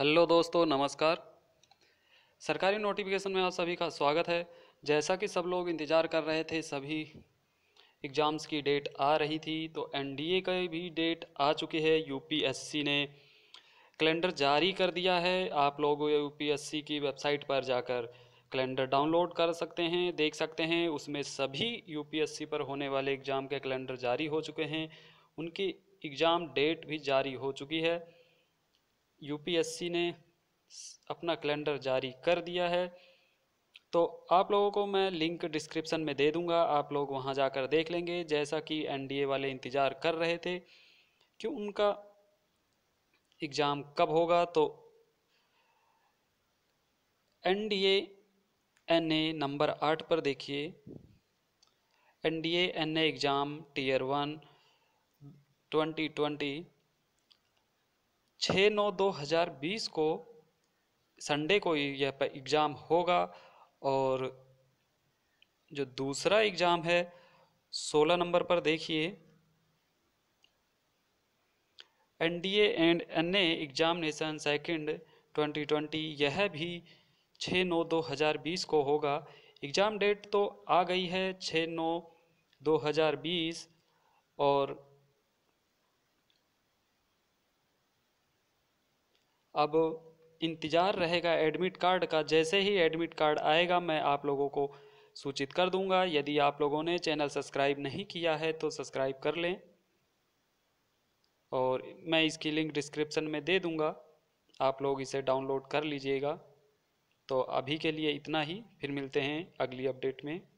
hello दोस्तों नमस्कार सरकारी नोटिफिकेशन में आप सभी का स्वागत है जैसा कि सब लोग इंतज़ार कर रहे थे सभी एग्ज़ाम्स की डेट आ रही थी तो एनडीए का भी डेट आ चुकी है यूपीएससी ने कैलेंडर जारी कर दिया है आप लोग यूपीएससी की वेबसाइट पर जाकर कैलेंडर डाउनलोड कर सकते हैं देख सकते हैं उसमें सभी यूपीएससी पर होने वाले एग्ज़ाम के कैलेंडर जारी हो चुके हैं उनकी एग्ज़ाम डेट भी जारी हो चुकी है यूपीएससी ने अपना कैलेंडर जारी कर दिया है तो आप लोगों को मैं लिंक डिस्क्रिप्शन में दे दूंगा आप लोग वहां जाकर देख लेंगे जैसा कि एनडीए वाले इंतज़ार कर रहे थे कि उनका एग्ज़ाम कब होगा तो एनडीए एनए नंबर आठ पर देखिए NDA NA exam tier one twenty twenty छः नौ दो हज़ार बीस को संडे को यह एग्ज़ाम होगा और जो दूसरा एग्ज़ाम है सोलह नंबर पर देखिए N D and N A examination second twenty twenty यह भी छः नौ दो हज़ार बीस को होगा एग्ज़ाम डेट तो आ गई है छः नौ दो हज़ार बीस और अब इंतज़ार रहेगा एडमिट कार्ड का जैसे ही एडमिट कार्ड आएगा मैं आप लोगों को सूचित कर दूंगा यदि आप लोगों ने चैनल सब्सक्राइब नहीं किया है तो सब्सक्राइब कर लें और मैं इसकी लिंक डिस्क्रिप्शन में दे दूंगा आप लोग इसे डाउनलोड कर लीजिएगा तो अभी के लिए इतना ही फिर मिलते हैं अगली अपडेट में